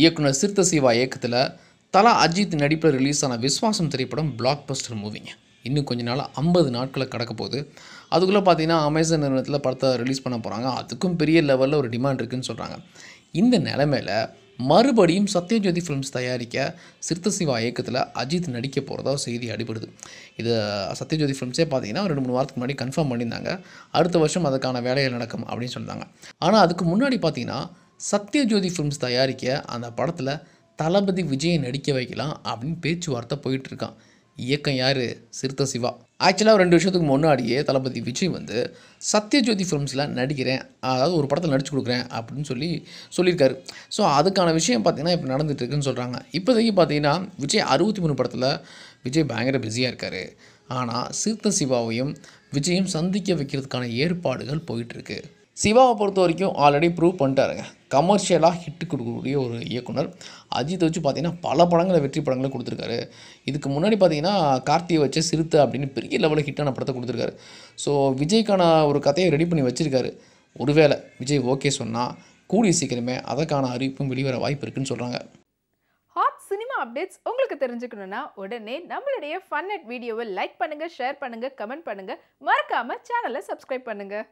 இயக்குனர் சிறுத்த சிவா இயக்கத்தில் தலா அஜித் நடிப்பில் ரிலீஸ் ஆன விஸ்வாசம் திரைப்படம் பிளாக் பஸ்டர் மூவிங்க இன்னும் கொஞ்ச நாள் ஐம்பது நாட்களை கடக்க போகுது அதுக்குள்ளே பார்த்தீங்கன்னா அமேசான் நிறுவனத்தில் படத்தை ரிலீஸ் பண்ண போகிறாங்க அதுக்கும் பெரிய லெவலில் ஒரு டிமாண்ட் இருக்குதுன்னு சொல்கிறாங்க இந்த நிலமையில் மறுபடியும் சத்யஜோதி ஃபிலிம்ஸ் தயாரிக்க சிறுத்த சிவா இயக்கத்தில் அஜித் நடிக்க போகிறதா செய்தி அடிபடுது இது சத்யஜோதி ஃபிலிம்ஸே பார்த்தீங்கன்னா ரெண்டு மூணு வாரத்துக்கு முன்னாடி கன்ஃபார்ம் பண்ணியிருந்தாங்க அடுத்த வருஷம் அதுக்கான வேலைகள் நடக்கும் அப்படின்னு சொன்னாங்க ஆனால் அதுக்கு முன்னாடி பார்த்தீங்கன்னா சத்யஜோதி ஃபிலிம்ஸ் தயாரிக்க அந்த படத்தில் தளபதி விஜயை நடிக்க வைக்கலாம் அப்படின்னு பேச்சுவார்த்தை போயிட்டுருக்கான் இயக்கம் யார் சிறுத்த சிவா ஆக்சுவலாக ரெண்டு வருஷத்துக்கு முன்னாடியே தளபதி விஜய் வந்து சத்யஜோதி ஃபிலிம்ஸில் நடிக்கிறேன் அதாவது ஒரு படத்தில் நடிச்சு கொடுக்குறேன் அப்படின்னு சொல்லி சொல்லியிருக்காரு ஸோ அதுக்கான விஷயம் பார்த்திங்கன்னா இப்போ நடந்துகிட்ருக்குன்னு சொல்கிறாங்க இப்போதைக்கு பார்த்தீங்கன்னா விஜய் அறுபத்தி மூணு படத்தில் விஜய் பயங்கர பிஸியாக இருக்கார் ஆனால் சிறுத்த சிவாவையும் விஜயும் சந்திக்க வைக்கிறதுக்கான ஏற்பாடுகள் போயிட்டுருக்கு சிவாவை பொறுத்த வரைக்கும் ஆல்ரெடி ப்ரூவ் பண்ணிட்டாருங்க கமர்ஷியலாக ஹிட்டு கொடுக்கக்கூடிய ஒரு இயக்குனர் அஜித் வச்சு பார்த்திங்கன்னா பல படங்களை வெற்றி படங்களை கொடுத்துருக்காரு இதுக்கு முன்னாடி பார்த்திங்கன்னா கார்த்தியை வச்ச சிறுத்தை அப்படின்னு பெரிய லெவலில் ஹிட்டான படத்தை கொடுத்துருக்காரு ஸோ விஜய்க்கான ஒரு கதையை ரெடி பண்ணி வச்சுருக்காரு ஒருவேளை விஜய் ஓகே சொன்னால் கூடிய சீக்கிரமே அதற்கான அறிவிப்பும் வெளிவர வாய்ப்பு இருக்குன்னு சொல்கிறாங்க ஹாட் சினிமா அப்டேட்ஸ் உங்களுக்கு தெரிஞ்சுக்கணுன்னா உடனே நம்மளுடைய ஃபன் அட் வீடியோவை லைக் பண்ணுங்கள் ஷேர் பண்ணுங்கள் கமெண்ட் பண்ணுங்கள் மறக்காமல் சேனலை சப்ஸ்கிரைப் பண்ணுங்கள்